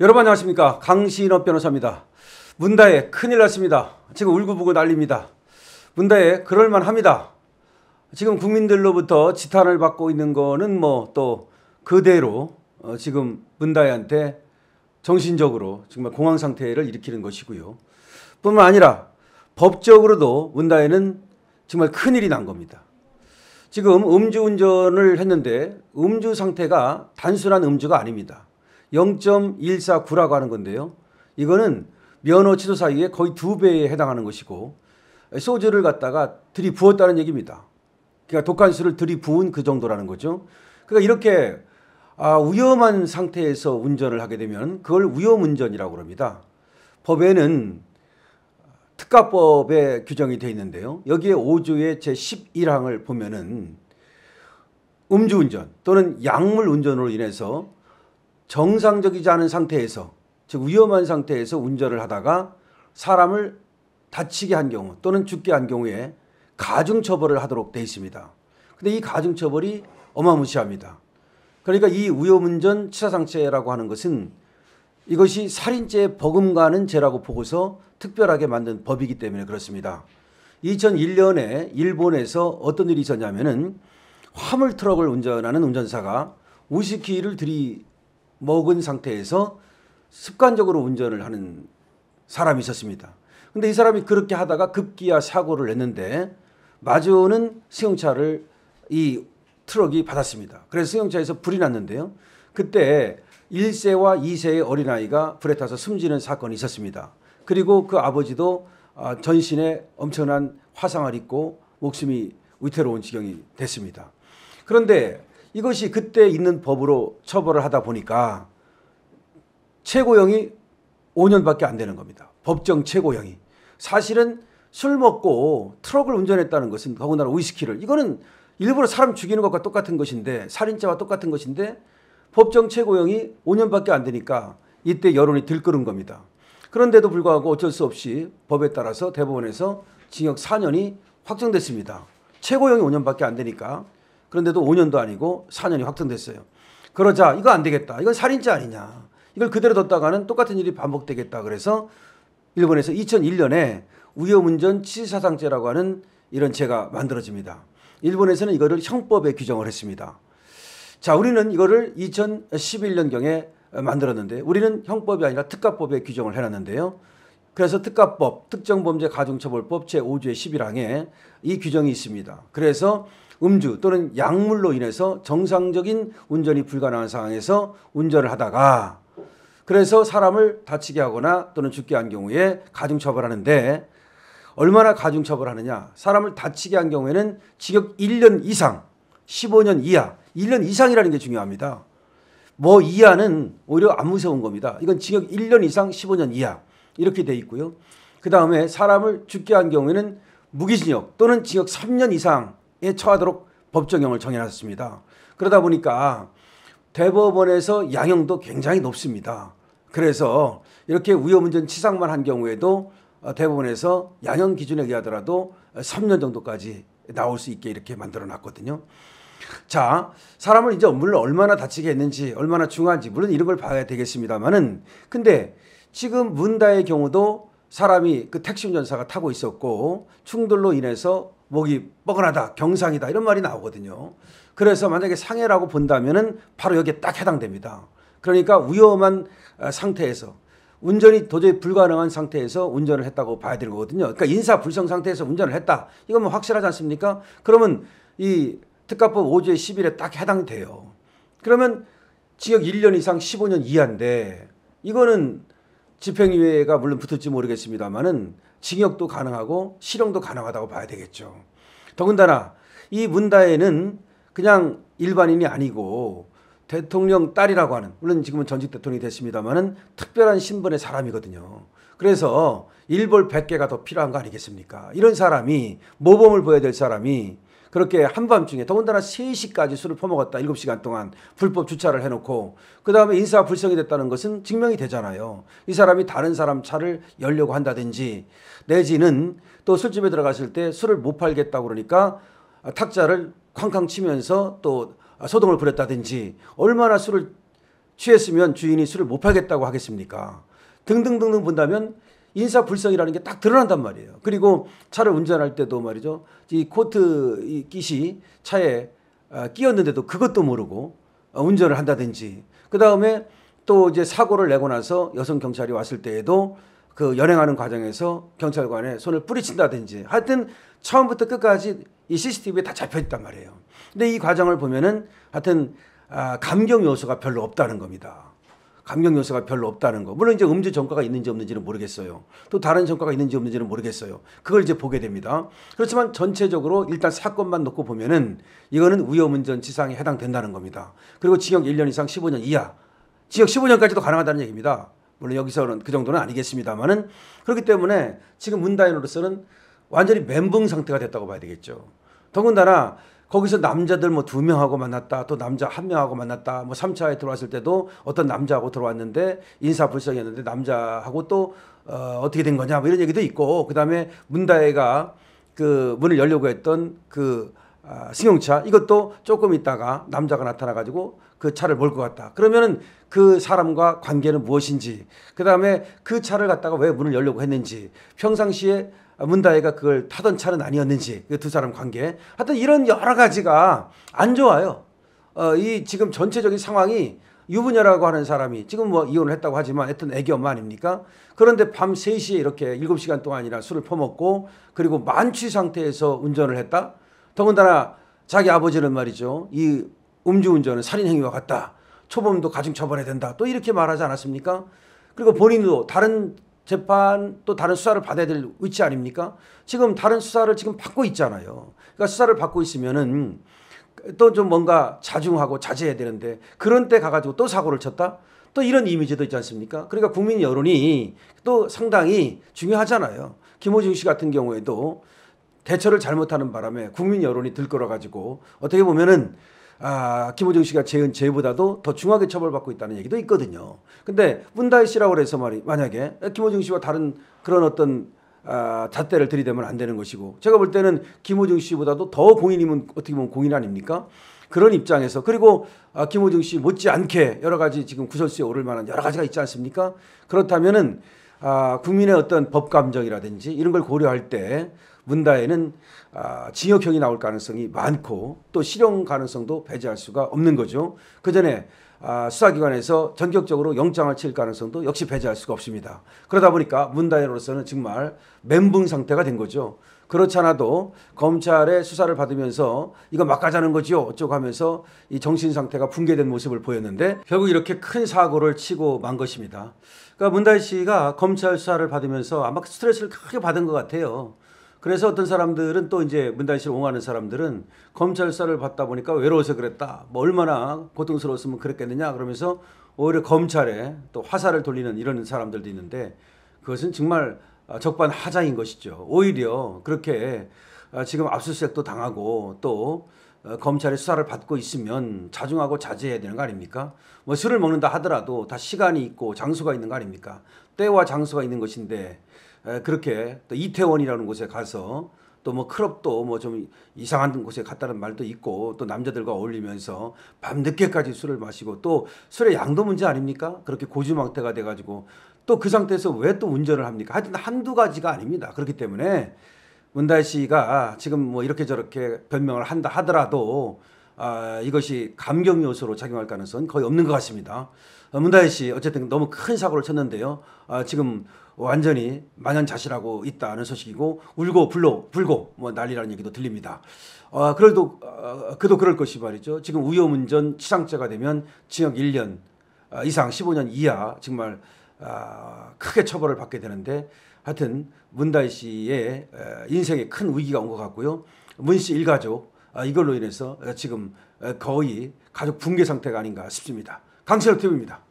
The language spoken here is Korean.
여러분 안녕하십니까 강신업 변호사입니다. 문다에 큰일 났습니다. 지금 울고불고 난립니다. 문다에 그럴만합니다. 지금 국민들로부터 지탄을 받고 있는 거는 뭐 또 그대로 어, 지금 문다에한테 정신적으로 정말 공황 상태를 일으키는 것이고요. 뿐만 아니라 법적으로도 문다에는 정말 큰일이 난 겁니다. 지금 음주운전을 했는데 음주 상태가 단순한 음주가 아닙니다. 0.149라고 하는 건데요. 이거는 면허 취소 사유의 거의 두 배에 해당하는 것이고 소주를 갖다가 들이부었다는 얘기입니다. 그러니까 독한 술을 들이부은 그 정도라는 거죠. 그러니까 이렇게 아, 위험한 상태에서 운전을 하게 되면 그걸 위험운전이라고 합니다. 법에는 특가법에 규정이 되어 있는데요. 여기에 5조의 제11항을 보면은 음주운전 또는 약물운전으로 인해서 정상적이지 않은 상태에서 즉 위험한 상태에서 운전을 하다가 사람을 다치게 한 경우 또는 죽게 한 경우에 가중 처벌을 하도록 돼 있습니다. 근데 이 가중 처벌이 어마무시합니다. 그러니까 이 위험운전 치사상체라고 하는 것은 이것이 살인죄에 버금가는 죄라고 보고서 특별하게 만든 법이기 때문에 그렇습니다. 2001년에 일본에서 어떤 일이 있었냐면은 화물 트럭을 운전하는 운전사가 우스키를 들이 먹은 상태에서 습관적으로 운전을 하는 사람이 있었습니다. 근데 이 사람이 그렇게 하다가 급기야 사고를 냈는데 마주는 승용차를 이 트럭이 받았습니다. 그래서 승용차에서 불이 났는데요. 그때 1세와 2세의 어린아이가 불에 타서 숨지는 사건이 있었습니다. 그리고 그 아버지도 아, 전신에 엄청난 화상을 입고 목숨이 위태로운 지경이 됐습니다. 그런데 이것이 그때 있는 법으로 처벌을 하다 보니까 최고형이 5년밖에 안 되는 겁니다. 법정 최고형이. 사실은 술 먹고 트럭을 운전했다는 것은 더군다나 위스키를 이거는 일부러 사람 죽이는 것과 똑같은 것인데 살인죄와 똑같은 것인데 법정 최고형이 5년밖에 안 되니까 이때 여론이 들끓은 겁니다. 그런데도 불구하고 어쩔 수 없이 법에 따라서 대법원에서 징역 4년이 확정됐습니다. 최고형이 5년밖에 안 되니까 그런데도 5년도 아니고 4년이 확정됐어요. 그러자 이거 안 되겠다. 이건 살인죄 아니냐. 이걸 그대로 뒀다가는 똑같은 일이 반복되겠다. 그래서 일본에서 2001년에 우여운전 치사상죄라고 하는 이런 죄가 만들어집니다. 일본에서는 이거를 형법에 규정을 했습니다. 자, 우리는 이거를 2011년경에 만들었는데 우리는 형법이 아니라 특가법에 규정을 해놨는데요. 그래서 특가법, 특정범죄 가중처벌법 제5조의 11항에 이 규정이 있습니다. 그래서 음주 또는 약물로 인해서 정상적인 운전이 불가능한 상황에서 운전을 하다가 그래서 사람을 다치게 하거나 또는 죽게 한 경우에 가중처벌하는데 얼마나 가중처벌하느냐. 사람을 다치게 한 경우에는 징역 1년 이상, 15년 이하, 1년 이상이라는 게 중요합니다. 뭐 이하는 오히려 안 무서운 겁니다. 이건 징역 1년 이상, 15년 이하 이렇게 돼 있고요. 그 다음에 사람을 죽게 한 경우에는 무기징역 또는 징역 3년 이상 예, 처하도록 법 적용을 정해놨습니다. 그러다 보니까 대법원에서 양형도 굉장히 높습니다. 그래서 이렇게 위험운전 치상만 한 경우에도 어, 대법원에서 양형 기준에 의하더라도 3년 정도까지 나올 수 있게 이렇게 만들어 놨거든요. 자, 사람을 이제 물론 얼마나 다치게 했는지, 얼마나 중요한지, 물론 이런 걸 봐야 되겠습니다만은, 근데 지금 문다의 경우도 사람이 그 택시 운전사가 타고 있었고 충돌로 인해서 목이 뻐근하다, 경상이다 이런 말이 나오거든요. 그래서 만약에 상해라고 본다면은 바로 여기에 딱 해당됩니다. 그러니까 위험한 아, 상태에서 운전이 도저히 불가능한 상태에서 운전을 했다고 봐야 되는 거거든요. 그러니까 인사 불성 상태에서 운전을 했다. 이건 뭐 확실하지 않습니까? 그러면 이 특가법 5조의 10일에 딱 해당돼요. 그러면 지역 1년 이상 15년 이하인데 이거는 집행유예가 물론 붙을지 모르겠습니다만은 징역도 가능하고 실형도 가능하다고 봐야 되겠죠. 더군다나 이 문다혜는 그냥 일반인이 아니고 대통령 딸이라고 하는 물론 지금은 전직 대통령이 됐습니다만은 특별한 신분의 사람이거든요. 그래서 일벌 100개가 더 필요한 거 아니겠습니까? 이런 사람이 모범을 보여야 될 사람이 그렇게 한밤중에 더군다나 3시까지 술을 퍼먹었다. 7시간 동안 불법 주차를 해놓고 그 다음에 인사 불성이 됐다는 것은 증명이 되잖아요. 이 사람이 다른 사람 차를 열려고 한다든지 내지는 또 술집에 들어갔을 때 술을 못 팔겠다고 그러니까 탁자를 쾅쾅 치면서 또 소동을 부렸다든지 얼마나 술을 취했으면 주인이 술을 못 팔겠다고 하겠습니까? 등등등등 본다면 인사불성이라는 게 딱 드러난단 말이에요. 그리고 차를 운전할 때도 말이죠. 이 코트 이 깃이 차에 아, 끼었는데도 그것도 모르고 어, 운전을 한다든지 그 다음에 또 이제 사고를 내고 나서 여성 경찰이 왔을 때에도 그 연행하는 과정에서 경찰관에 손을 뿌리친다든지 하여튼 처음부터 끝까지 이 CCTV에 다 잡혀 있단 말이에요. 근데 이 과정을 보면은 하여튼 아, 감경 요소가 별로 없다는 겁니다. 감경 요소가 별로 없다는 거. 물론 이제 음주 전과가 있는지 없는지는 모르겠어요. 또 다른 전과가 있는지 없는지는 모르겠어요. 그걸 이제 보게 됩니다. 그렇지만 전체적으로 일단 사건만 놓고 보면은 이거는 위험운전 지상에 해당된다는 겁니다. 그리고 징역 1년 이상 15년 이하, 지역 15년까지도 가능하다는 얘기입니다. 물론 여기서는 그 정도는 아니겠습니다만은 그렇기 때문에 지금 문다인으로서는 완전히 멘붕 상태가 됐다고 봐야 되겠죠. 더군다나 거기서 남자들 뭐 두 명하고 만났다, 또 남자 한 명하고 만났다, 뭐 3차에 들어왔을 때도 어떤 남자하고 들어왔는데 인사불성이었는데 남자하고 또 어, 어떻게 된 거냐, 뭐 이런 얘기도 있고, 그 다음에 문다혜가 그 문을 열려고 했던 그 아, 승용차 이것도 조금 있다가 남자가 나타나가지고 그 차를 몰 것같다 그러면은 그 사람과 관계는 무엇인지, 그 다음에 그 차를 갖다가 왜 문을 열려고 했는지, 평상시에 문다혜가 그걸 타던 차는 아니었는지 그 두 사람 관계 하여튼 이런 여러 가지가 안 좋아요. 어, 이 지금 전체적인 상황이 유부녀라고 하는 사람이 지금 뭐 이혼을 했다고 하지만 하여튼 애기 엄마 아닙니까? 그런데 밤 3시에 이렇게 7시간 동안이나 술을 퍼먹고 그리고 만취 상태에서 운전을 했다? 더군다나 자기 아버지는 말이죠. 이 음주운전은 살인행위와 같다. 초범도 가중 처벌해야 된다. 또 이렇게 말하지 않았습니까? 그리고 본인도 다른 재판 또 다른 수사를 받아야 될 위치 아닙니까? 지금 다른 수사를 지금 받고 있잖아요. 그러니까 수사를 받고 있으면은 또 좀 뭔가 자중하고 자제해야 되는데 그런 때 가가지고 또 사고를 쳤다? 또 이런 이미지도 있지 않습니까? 그러니까 국민 여론이 또 상당히 중요하잖아요. 김호중 씨 같은 경우에도 대처를 잘못하는 바람에 국민 여론이 들끓어 가지고 어떻게 보면은 아, 김호중 씨가 재은 죄보다도 더 중하게 처벌받고 있다는 얘기도 있거든요. 근데 문다희 씨라고 해서 말이 만약에 김호중 씨와 다른 그런 어떤 아, 잣대를 들이대면 안 되는 것이고 제가 볼 때는 김호중 씨보다도 더 공인이면 어떻게 보면 공인 아닙니까? 그런 입장에서 그리고 아, 김호중 씨 못지않게 여러 가지 지금 구설수에 오를 만한 여러 가지가 있지 않습니까? 그렇다면은 아, 국민의 어떤 법 감정이라든지 이런 걸 고려할 때 문다에는 아, 징역형이 나올 가능성이 많고 또 실형 가능성도 배제할 수가 없는 거죠. 그 전에 아, 수사기관에서 전격적으로 영장을 칠 가능성도 역시 배제할 수가 없습니다. 그러다 보니까 문다에로서는 정말 멘붕 상태가 된 거죠. 그렇지 않아도 검찰의 수사를 받으면서 이거 막가자는 거지 어쩌고 하면서 이 정신 상태가 붕괴된 모습을 보였는데 결국 이렇게 큰 사고를 치고 만 것입니다. 그러니까 문다혜 씨가 검찰 수사를 받으면서 아마 스트레스를 크게 받은 것 같아요. 그래서 어떤 사람들은 또 이제 문단실 옹호하는 사람들은 검찰 수사를 받다 보니까 외로워서 그랬다. 뭐 얼마나 고통스러웠으면 그랬겠느냐 그러면서 오히려 검찰에 또 화살을 돌리는 이런 사람들도 있는데 그것은 정말 적반하장인 것이죠. 오히려 그렇게 지금 압수수색도 당하고 또 검찰이 수사를 받고 있으면 자중하고 자제해야 되는 거 아닙니까? 뭐 술을 먹는다 하더라도 다 시간이 있고 장소가 있는 거 아닙니까? 때와 장소가 있는 것인데 그렇게 또 이태원이라는 곳에 가서 또뭐 클럽도 뭐 좀 이상한 곳에 갔다는 말도 있고 또 남자들과 어울리면서 밤 늦게까지 술을 마시고 또 술의 양도 문제 아닙니까? 그렇게 고주망태가 돼가지고 또 그 상태에서 왜 또 운전을 합니까? 하여튼 한두 가지가 아닙니다. 그렇기 때문에 문달 다 씨가 지금 뭐 이렇게 저렇게 변명을 한다 하더라도 아, 이것이 감경 요소로 작용할 가능성은 거의 없는 것 같습니다. 어, 문다혜 씨 어쨌든 너무 큰 사고를 쳤는데요. 아, 지금 완전히 망연자실하고 있다는 소식이고 울고 불로 불고 뭐 난리라는 얘기도 들립니다. 아, 그래도 아, 그도 그럴 것이 말이죠. 지금 우여운전 치상죄가 되면 징역 1년 아, 이상 15년 이하 정말 아, 크게 처벌을 받게 되는데 하여튼 문다혜 씨의 인생에 큰 위기가 온 것 같고요. 문 씨 일가족 아, 이걸로 인해서 지금 거의 가족 붕괴 상태가 아닌가 싶습니다. 강철 TV입니다.